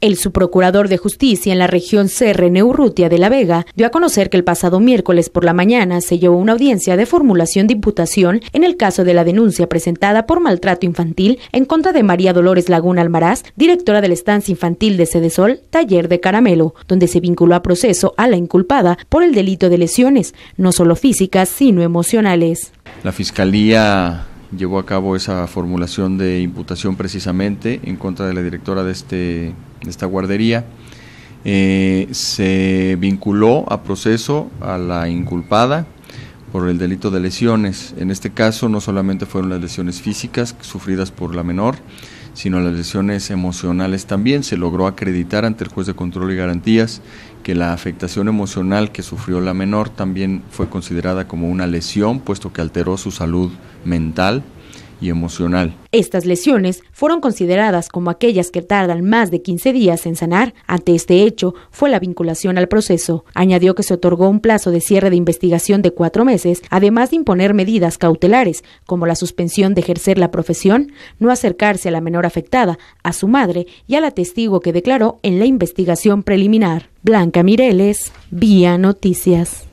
El subprocurador de justicia en la región CR Neurrutia de la Vega, dio a conocer que el pasado miércoles por la mañana se llevó una audiencia de formulación de imputación en el caso de la denuncia presentada por maltrato infantil en contra de María Dolores Laguna Almaraz, directora de la estancia infantil de Sol Taller de Caramelo, donde se vinculó a proceso a la inculpada por el delito de lesiones, no solo físicas, sino emocionales. La Fiscalía llevó a cabo esa formulación de imputación precisamente en contra de la directora de este de esta guardería. Eh, se vinculó a proceso a la inculpada por el delito de lesiones. En este caso no solamente fueron las lesiones físicas sufridas por la menor, sino las lesiones emocionales también. Se logró acreditar ante el juez de control y garantías que la afectación emocional que sufrió la menor también fue considerada como una lesión, puesto que alteró su salud mental y emocional. Estas lesiones fueron consideradas como aquellas que tardan más de 15 días en sanar. Ante este hecho fue la vinculación al proceso. Añadió que se otorgó un plazo de cierre de investigación de cuatro meses, además de imponer medidas cautelares, como la suspensión de ejercer la profesión, no acercarse a la menor afectada, a su madre y a la testigo que declaró en la investigación preliminar. Blanca Mireles, Vía Noticias.